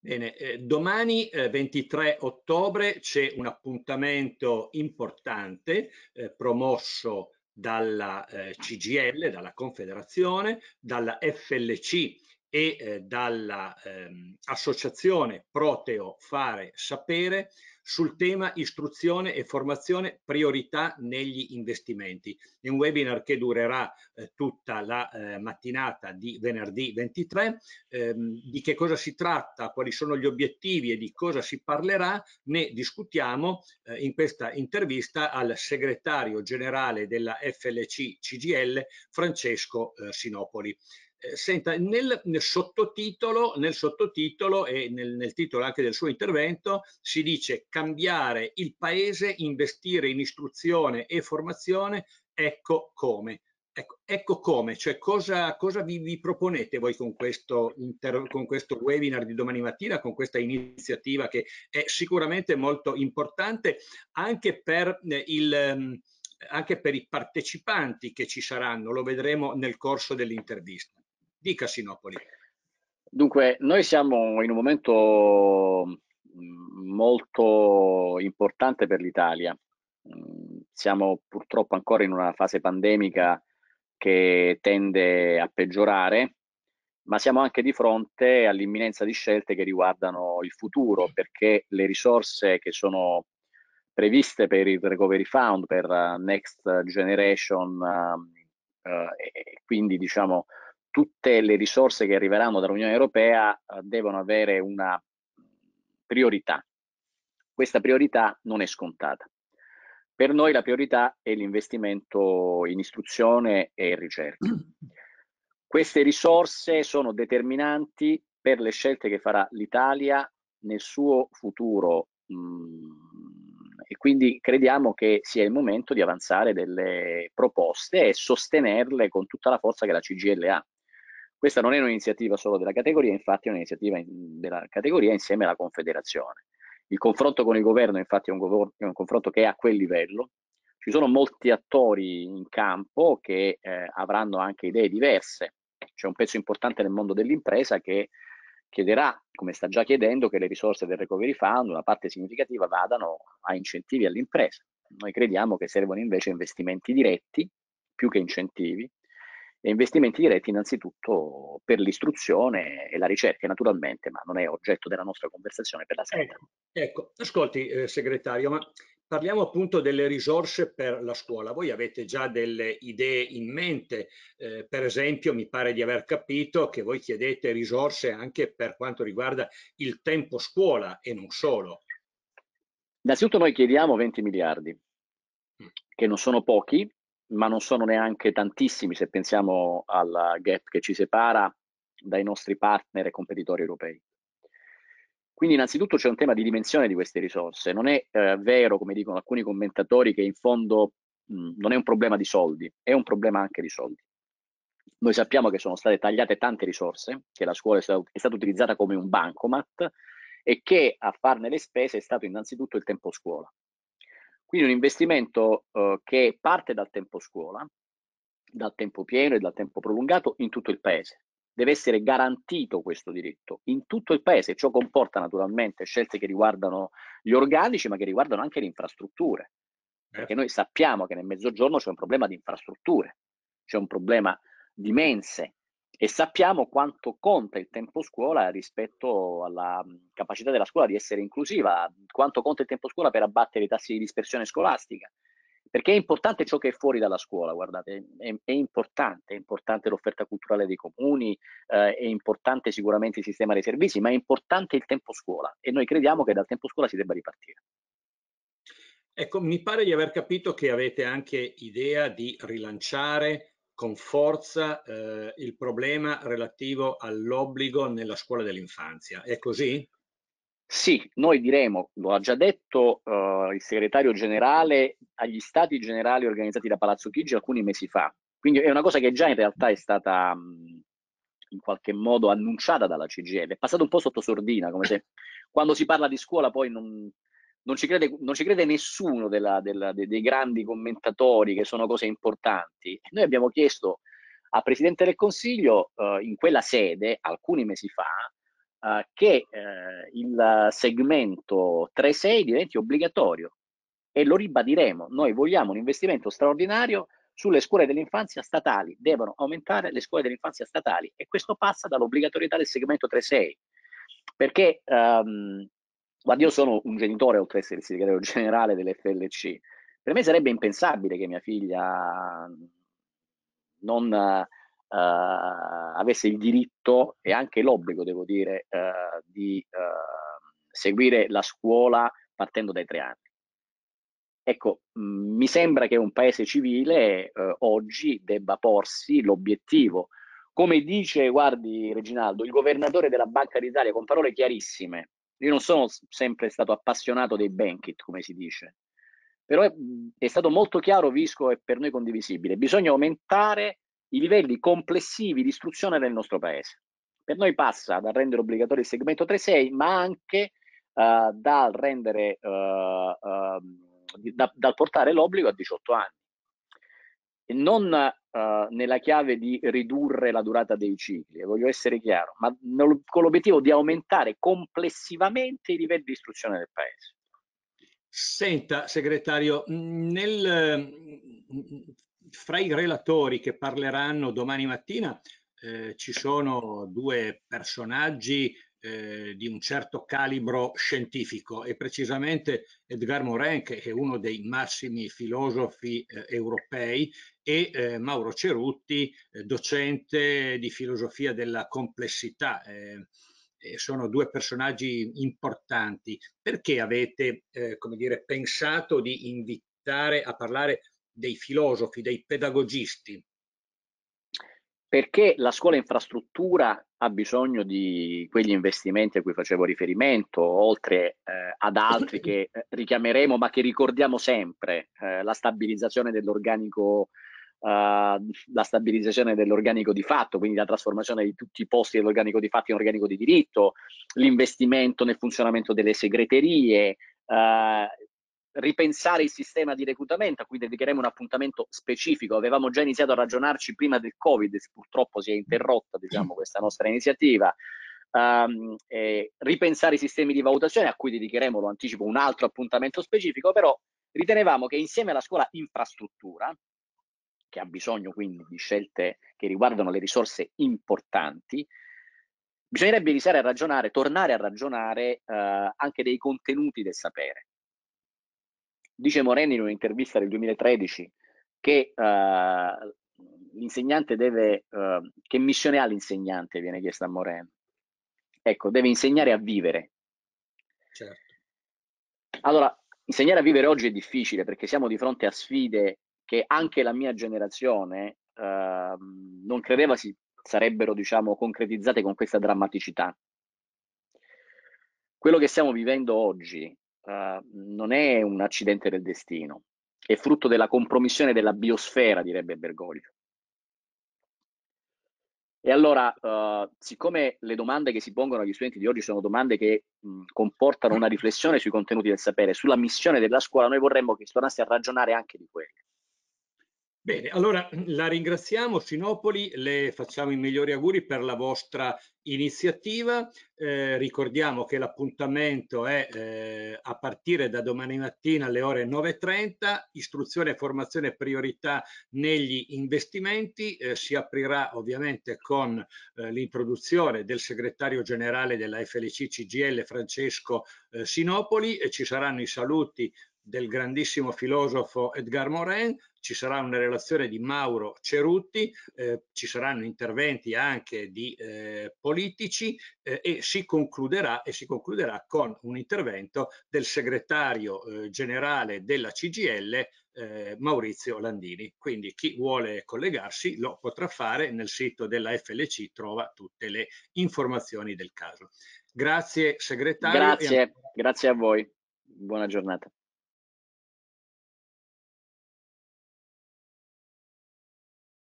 Bene, eh, domani eh, 23 ottobre c'è un appuntamento importante eh, promosso dalla eh, CGL, dalla Confederazione, dalla FLC e eh, dall'associazione ehm, Proteo Fare Sapere sul tema istruzione e formazione priorità negli investimenti. È un webinar che durerà eh, tutta la eh, mattinata di venerdì 23. Ehm, di che cosa si tratta, quali sono gli obiettivi e di cosa si parlerà ne discutiamo eh, in questa intervista al segretario generale della FLC CGL Francesco Sinopoli. Eh, senta, nel, nel, sottotitolo, nel sottotitolo e nel, nel, titolo anche del suo intervento si dice cambiare il paese, investire in istruzione e formazione, ecco come. Ecco, ecco come, cioè cosa, cosa vi, vi, proponete voi con questo, con questo webinar di domani mattina, con questa iniziativa che è sicuramente molto importante anche per eh, il... Ehm, anche per i partecipanti che ci saranno, lo vedremo nel corso dell'intervista. Dica Sinopoli. Dunque, noi siamo in un momento mm, molto importante per l'Italia. Mm, siamo purtroppo ancora in una fase pandemica che tende a peggiorare, ma siamo anche di fronte all'imminenza di scelte che riguardano il futuro, perché le risorse che sono previste per il Recovery Fund, per uh, Next Generation, um, uh, e quindi diciamo tutte le risorse che arriveranno dall'Unione Europea eh, devono avere una priorità. Questa priorità non è scontata. Per noi la priorità è l'investimento in istruzione e ricerca. Queste risorse sono determinanti per le scelte che farà l'Italia nel suo futuro mm, e quindi crediamo che sia il momento di avanzare delle proposte e sostenerle con tutta la forza che la CGL ha. Questa non è un'iniziativa solo della categoria, infatti è un'iniziativa in, della categoria insieme alla Confederazione. Il confronto con il governo infatti è un, è un confronto che è a quel livello, ci sono molti attori in campo che eh, avranno anche idee diverse. C'è un pezzo importante nel mondo dell'impresa che chiederà, come sta già chiedendo, che le risorse del Recovery Fund, una parte significativa, vadano a incentivi all'impresa. Noi crediamo che servono invece investimenti diretti più che incentivi e investimenti diretti innanzitutto per l'istruzione e la ricerca naturalmente, ma non è oggetto della nostra conversazione per la sera. Ecco, ecco, ascolti eh, segretario, ma parliamo appunto delle risorse per la scuola. Voi avete già delle idee in mente, eh, per esempio mi pare di aver capito che voi chiedete risorse anche per quanto riguarda il tempo scuola e non solo. Innanzitutto noi chiediamo 20 miliardi, mm. che non sono pochi, ma non sono neanche tantissimi se pensiamo al gap che ci separa dai nostri partner e competitori europei. Quindi innanzitutto c'è un tema di dimensione di queste risorse. Non è eh, vero, come dicono alcuni commentatori, che in fondo mh, non è un problema di soldi, è un problema anche di soldi. Noi sappiamo che sono state tagliate tante risorse, che la scuola è stata, è stata utilizzata come un bancomat e che a farne le spese è stato innanzitutto il tempo scuola. Quindi un investimento eh, che parte dal tempo scuola, dal tempo pieno e dal tempo prolungato in tutto il paese. Deve essere garantito questo diritto in tutto il paese. Ciò comporta naturalmente scelte che riguardano gli organici, ma che riguardano anche le infrastrutture. Perché noi sappiamo che nel mezzogiorno c'è un problema di infrastrutture, c'è un problema di mense, e sappiamo quanto conta il tempo scuola rispetto alla capacità della scuola di essere inclusiva, quanto conta il tempo scuola per abbattere i tassi di dispersione scolastica. Perché è importante ciò che è fuori dalla scuola, guardate, è, è importante, è importante l'offerta culturale dei comuni, eh, è importante sicuramente il sistema dei servizi, ma è importante il tempo scuola e noi crediamo che dal tempo scuola si debba ripartire. Ecco, mi pare di aver capito che avete anche idea di rilanciare con forza eh, il problema relativo all'obbligo nella scuola dell'infanzia. È così? Sì, noi diremo, lo ha già detto eh, il segretario generale agli stati generali organizzati da Palazzo Chigi alcuni mesi fa. Quindi è una cosa che già in realtà è stata mh, mm, in qualche modo annunciata dalla CGL, è passata un po' sotto sordina, come se quando si parla di scuola poi non, non ci crede, non ci crede nessuno della, della, de, dei grandi commentatori che sono cose importanti. Noi abbiamo chiesto al Presidente del Consiglio eh, in quella sede, alcuni mesi fa, eh, che eh, il segmento 3-6 diventi obbligatorio e lo ribadiremo. Noi vogliamo un investimento straordinario sulle scuole dell'infanzia statali, devono aumentare le scuole dell'infanzia statali e questo passa dall'obbligatorietà del segmento 3-6 perché um, Guarda, io sono un genitore oltre ad essere il segretario generale dell'FLC. Per me sarebbe impensabile che mia figlia non eh, avesse il diritto e anche l'obbligo, devo dire, eh, di eh, seguire la scuola partendo dai tre anni. Ecco, mh, mm, mi sembra che un paese civile eh, oggi debba porsi l'obiettivo, come dice, guardi Reginaldo, il governatore della Banca d'Italia con parole chiarissime, io non sono sempre stato appassionato dei bankit, come si dice, però è, è stato molto chiaro, Visco, e per noi condivisibile. Bisogna aumentare i livelli complessivi di istruzione nel nostro paese. Per noi passa dal rendere obbligatorio il segmento 3.6, ma anche uh, dal rendere, uh, uh, da, dal portare l'obbligo a 18 anni non eh, nella chiave di ridurre la durata dei cicli, voglio essere chiaro, ma con l'obiettivo di aumentare complessivamente i livelli di istruzione del Paese. Senta, segretario, nel, fra i relatori che parleranno domani mattina eh, ci sono due personaggi eh, di un certo calibro scientifico e precisamente Edgar Morin che è uno dei massimi filosofi eh, europei e eh, Mauro Cerutti eh, docente di filosofia della complessità eh, sono due personaggi importanti perché avete come dire pensato di invitare a parlare dei filosofi dei pedagogisti perché la scuola infrastruttura ha bisogno di quegli investimenti a cui facevo riferimento, oltre eh, ad altri che eh, richiameremo ma che ricordiamo sempre, eh, la stabilizzazione dell'organico Uh, la stabilizzazione dell'organico di fatto, quindi la trasformazione di tutti i posti dell'organico di fatto in organico di diritto, l'investimento nel funzionamento delle segreterie, uh, ripensare il sistema di reclutamento a cui dedicheremo un appuntamento specifico. Avevamo già iniziato a ragionarci prima del Covid, purtroppo si è interrotta diciamo, questa nostra iniziativa. Um, eh, ripensare i sistemi di valutazione a cui dedicheremo, lo anticipo, un altro appuntamento specifico, però ritenevamo che insieme alla scuola infrastruttura, che ha bisogno quindi di scelte che riguardano le risorse importanti, bisognerebbe iniziare a ragionare, tornare a ragionare eh, anche dei contenuti del sapere. Dice Moreni in un'intervista del 2013 che uh, l'insegnante deve, uh, che missione ha l'insegnante, viene chiesta a Moreno. Ecco, deve insegnare a vivere. Certo. Allora, insegnare a vivere oggi è difficile perché siamo di fronte a sfide che anche la mia generazione uh, non credeva si sarebbero, diciamo, concretizzate con questa drammaticità. Quello che stiamo vivendo oggi eh, non è un accidente del destino, è frutto della compromissione della biosfera, direbbe Bergoglio. E allora, uh, siccome le domande che si pongono agli studenti di oggi sono domande che mh, comportano una riflessione sui contenuti del sapere, sulla missione della scuola, noi vorremmo che si tornasse a ragionare anche di quelle. Bene, allora la ringraziamo Sinopoli, le facciamo i migliori auguri per la vostra iniziativa. Eh, ricordiamo che l'appuntamento è eh, a partire da domani mattina alle ore 9.30, istruzione e formazione priorità negli investimenti, eh, si aprirà ovviamente con eh, l'introduzione del segretario generale della FLC CGL Francesco eh, Sinopoli, e ci saranno i saluti del grandissimo filosofo Edgar Morin, ci sarà una relazione di Mauro Cerutti, eh, ci saranno interventi anche di eh, politici eh, e, si e, si concluderà, con un intervento del segretario eh, generale della CGL eh, Maurizio Landini. Quindi chi vuole collegarsi lo potrà fare nel sito della FLC, trova tutte le informazioni del caso. Grazie segretario. Grazie, grazie a voi. Buona giornata.